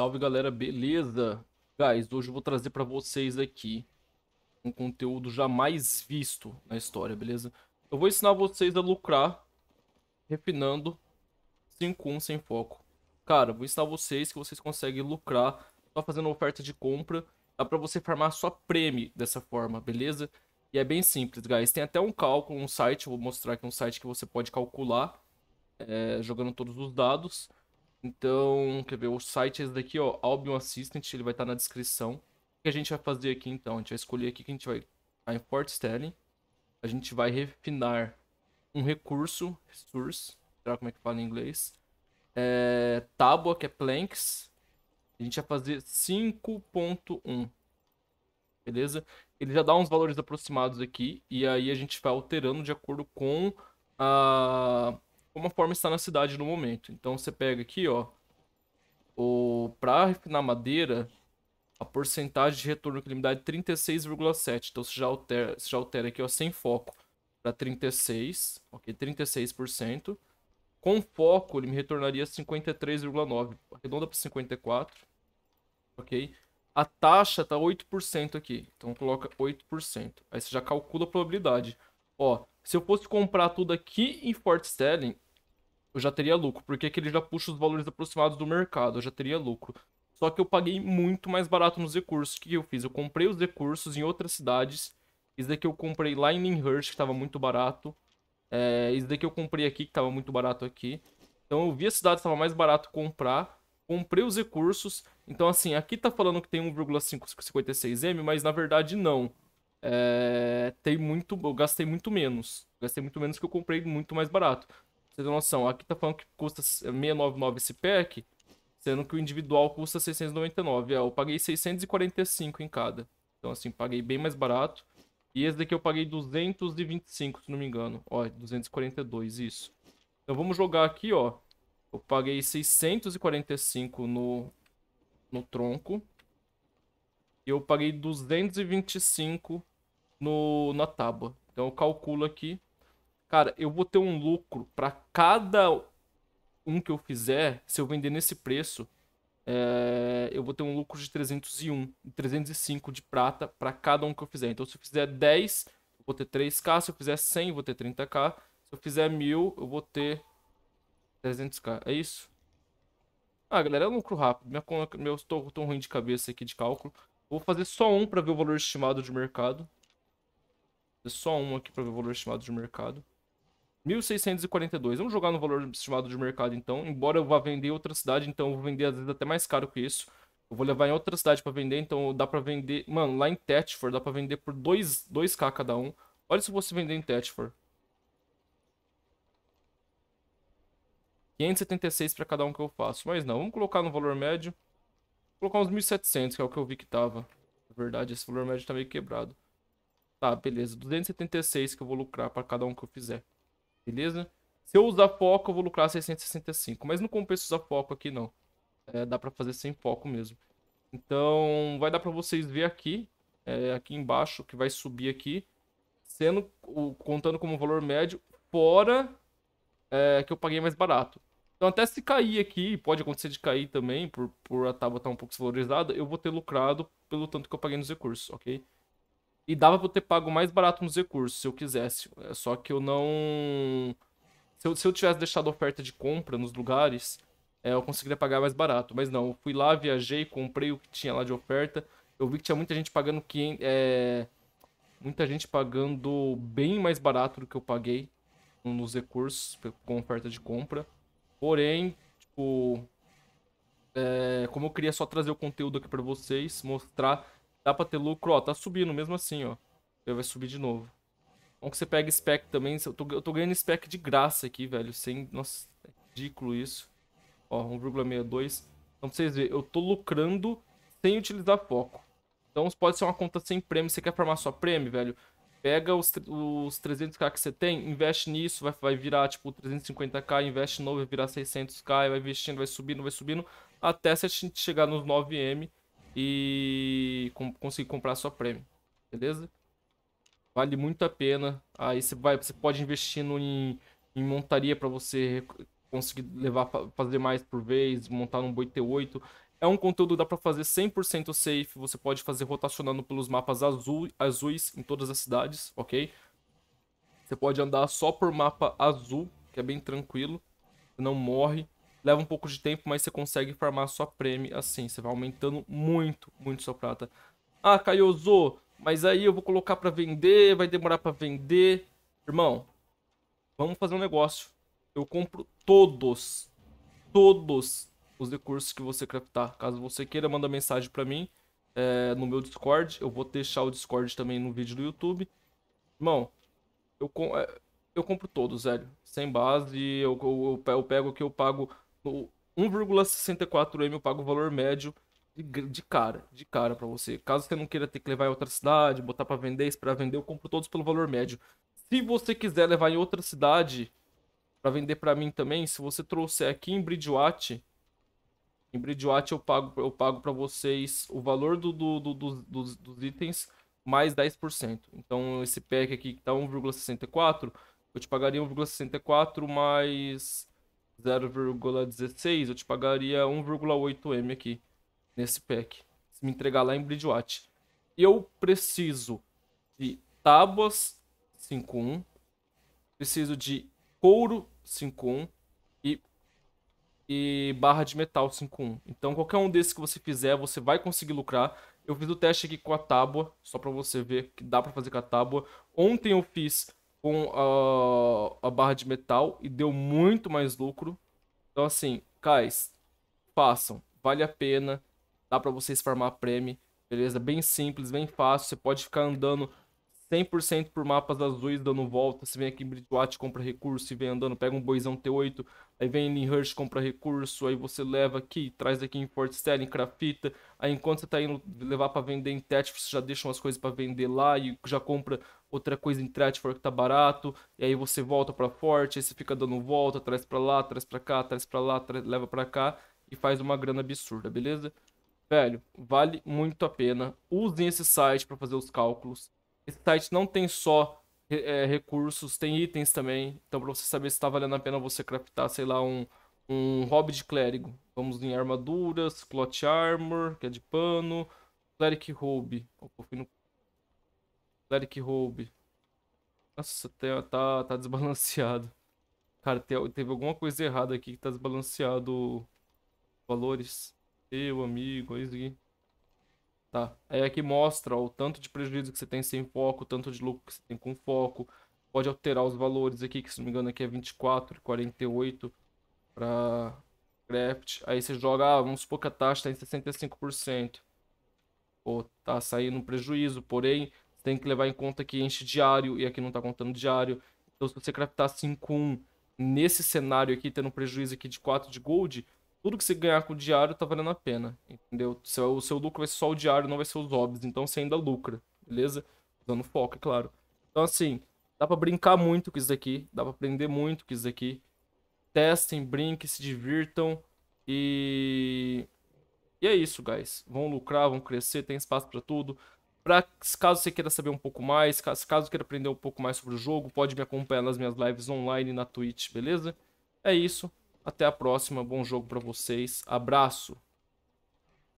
Salve galera, beleza? Guys, hoje eu vou trazer para vocês aqui um conteúdo jamais visto na história, beleza? Eu vou ensinar vocês a lucrar refinando 5-1 sem foco. Cara, vou ensinar vocês que vocês conseguem lucrar só fazendo oferta de compra. Dá para você farmar sua prêmio dessa forma, beleza? E é bem simples, guys. Tem até um cálculo, um site, vou mostrar aqui um site que você pode calcular é, jogando todos os dados. Então, quer ver, o site é esse daqui, ó, Albion Assistant, ele vai estar tá na descrição. O que a gente vai fazer aqui então? A gente vai escolher aqui que a gente vai a import styling. A gente vai refinar um recurso, resource, será como é que fala em inglês? É, tábua, que é planks. A gente vai fazer 5.1. Beleza? Ele já dá uns valores aproximados aqui e aí a gente vai alterando de acordo com a como a forma está na cidade no momento. Então você pega aqui, ó, o para refinar madeira, a porcentagem de retorno que ele me dá é 36,7. Então você já altera, você já altera aqui, ó, sem foco para 36, OK, 36%. Com foco, ele me retornaria 53,9, arredonda para 54. OK? A taxa tá 8% aqui. Então coloca 8%. Aí você já calcula a probabilidade. Ó, se eu fosse comprar tudo aqui em Fort selling eu já teria lucro, porque aqui ele já puxa os valores aproximados do mercado, eu já teria lucro. Só que eu paguei muito mais barato nos recursos. O que eu fiz? Eu comprei os recursos em outras cidades. Isso daqui eu comprei lá em Lyndhurst, que estava muito barato. É, isso daqui eu comprei aqui, que estava muito barato aqui. Então eu vi a cidade estava mais barato comprar. Comprei os recursos. Então assim, aqui tá falando que tem 1,56M, mas na verdade não. É, tem muito, eu gastei muito menos. Gastei muito menos que eu comprei muito mais barato. Você tem noção, aqui tá falando que custa 699 é esse pack, sendo que o individual custa 699. É, eu paguei 645 em cada. Então, assim, paguei bem mais barato. E esse daqui eu paguei 225, se não me engano. Ó, 242, isso. Então vamos jogar aqui, ó. Eu paguei 645 no, no tronco. E eu paguei 225 no, na tábua. Então eu calculo aqui cara, eu vou ter um lucro para cada um que eu fizer, se eu vender nesse preço, é, eu vou ter um lucro de 301, 305 de prata para cada um que eu fizer. Então, se eu fizer 10, eu vou ter 3k. Se eu fizer 100, eu vou ter 30k. Se eu fizer 1000, eu vou ter 300k. É isso? Ah, galera, é um lucro rápido. Minha conta, meu, tô, tô ruim de cabeça aqui de cálculo. Vou fazer só um para ver o valor estimado de mercado. Vou fazer só um aqui para ver o valor estimado de mercado. 1.642. Vamos jogar no valor estimado de mercado, então. Embora eu vá vender em outra cidade, então eu vou vender às vezes até mais caro que isso. Eu vou levar em outra cidade para vender, então dá para vender... Mano, lá em Tetford dá para vender por 2, 2k cada um. Olha se eu fosse vender em Tetford. 576 para cada um que eu faço. Mas não, vamos colocar no valor médio. Vou colocar uns 1.700, que é o que eu vi que tava. Na verdade, esse valor médio tá meio quebrado. Tá, beleza. 276 que eu vou lucrar para cada um que eu fizer beleza? Se eu usar foco, eu vou lucrar 665, mas não compensa usar foco aqui, não. É, dá pra fazer sem foco mesmo. Então, vai dar pra vocês ver aqui, é, aqui embaixo, que vai subir aqui, sendo o, contando como valor médio, fora é, que eu paguei mais barato. Então, até se cair aqui, pode acontecer de cair também, por, por a tábua estar tá um pouco desvalorizada, eu vou ter lucrado pelo tanto que eu paguei nos recursos, ok? E dava pra eu ter pago mais barato nos recursos, se eu quisesse. É, só que eu não. Se eu, se eu tivesse deixado oferta de compra nos lugares, é, eu conseguiria pagar mais barato. Mas não, eu fui lá, viajei, comprei o que tinha lá de oferta. Eu vi que tinha muita gente pagando. Que, é, muita gente pagando bem mais barato do que eu paguei nos recursos com oferta de compra. Porém, tipo. É, como eu queria só trazer o conteúdo aqui para vocês, mostrar Dá pra ter lucro, ó, tá subindo mesmo assim, ó. Ele vai subir de novo. Bom que você pega spec também. Eu tô, eu tô ganhando spec de graça aqui, velho. Sem... Nossa, é ridículo isso. Ó, 1,62. Então, pra vocês verem, eu tô lucrando sem utilizar foco. Então, pode ser uma conta sem prêmio. Você quer farmar sua prêmio, velho? Pega os, os 300k que você tem, investe nisso, vai, vai virar, tipo, 350k, investe novo, vai virar 600k, vai investindo, vai subindo, vai subindo, até você chegar nos 9M e com, conseguir comprar sua prêmio, beleza? Vale muito a pena. Aí você vai, você pode investir em, em montaria para você conseguir levar fazer mais por vez, montar um boi T8. É um conteúdo dá para fazer 100% safe, você pode fazer rotacionando pelos mapas azul, azuis em todas as cidades, OK? Você pode andar só por mapa azul, que é bem tranquilo, você não morre. Leva um pouco de tempo, mas você consegue farmar sua prêmio assim. Você vai aumentando muito, muito sua prata. Ah, Kaiozo, mas aí eu vou colocar para vender, vai demorar para vender. Irmão, vamos fazer um negócio. Eu compro todos, todos os recursos que você craftar. Caso você queira, manda mensagem para mim é, no meu Discord. Eu vou deixar o Discord também no vídeo do YouTube. Irmão, eu, é, eu compro todos, velho. Sem base, eu, eu, eu pego que eu pago 1,64M eu pago o valor médio de, de cara, de cara para você. Caso você não queira ter que levar em outra cidade, botar para vender, para vender, eu compro todos pelo valor médio. Se você quiser levar em outra cidade para vender para mim também, se você trouxer aqui em Bridgewater, em Bridgewater eu pago eu pago para vocês o valor do, do, do, do dos, dos, itens mais 10%. Então esse pack aqui que tá 1,64, eu te pagaria 1,64 mais 0,16, eu te pagaria 1,8M aqui, nesse pack. Se me entregar lá em Bridgewatch. Eu preciso de tábuas 5.1, preciso de couro 5.1 e, e barra de metal 5.1. Então qualquer um desses que você fizer, você vai conseguir lucrar. Eu fiz o teste aqui com a tábua, só para você ver que dá para fazer com a tábua. Ontem eu fiz com a, a barra de metal e deu muito mais lucro. Então, assim, guys, façam. Vale a pena. Dá para vocês farmar prêmio. Beleza? Bem simples, bem fácil. Você pode ficar andando 100% por mapas azuis, dando volta. Você vem aqui em Bridgewatch, compra recurso e vem andando. Pega um boizão T8, aí vem em Rush compra recurso. Aí você leva aqui, traz aqui em Fort Sterling, crafita. Aí enquanto você tá indo levar para vender em Tetris, você já deixa umas coisas para vender lá e já compra outra coisa em for que tá barato, e aí você volta para Forte, aí você fica dando volta, traz para lá, traz para cá, traz para lá, traz, leva para cá e faz uma grana absurda, beleza? Velho, vale muito a pena. Usem esse site para fazer os cálculos. Esse site não tem só é, recursos, tem itens também. Então, para você saber se tá valendo a pena você craftar, sei lá, um, um hobby de clérigo. Vamos em armaduras, clot armor, que é de pano, cleric robe. Eu confio no Cleric roube. Nossa, tá, tá, tá desbalanceado. Cara, teve alguma coisa errada aqui que tá desbalanceado valores. Meu amigo, é isso aqui. Tá. Aí é aqui mostra ó, o tanto de prejuízo que você tem sem foco, o tanto de lucro que você tem com foco. Pode alterar os valores aqui, que se não me engano aqui é 24 e 48 para craft. Aí você joga, ah, vamos supor que a taxa tá em 65%. Pô, tá saindo um prejuízo, porém tem que levar em conta que enche diário e aqui não está contando diário. Então, se você craftar 5-1 nesse cenário aqui, tendo um prejuízo aqui de 4 de gold, tudo que você ganhar com o diário está valendo a pena, entendeu? O seu lucro vai ser só o diário, não vai ser os hobbies. então você ainda lucra, beleza? Dando foco, é claro. Então, assim, dá para brincar muito com isso daqui, dá para aprender muito com isso daqui. Testem, brinquem, se divirtam e... E é isso, guys. Vão lucrar, vão crescer, tem espaço para tudo. Pra, caso você queira saber um pouco mais, caso, caso queira aprender um pouco mais sobre o jogo, pode me acompanhar nas minhas lives online na Twitch, beleza? É isso. Até a próxima. Bom jogo para vocês. Abraço.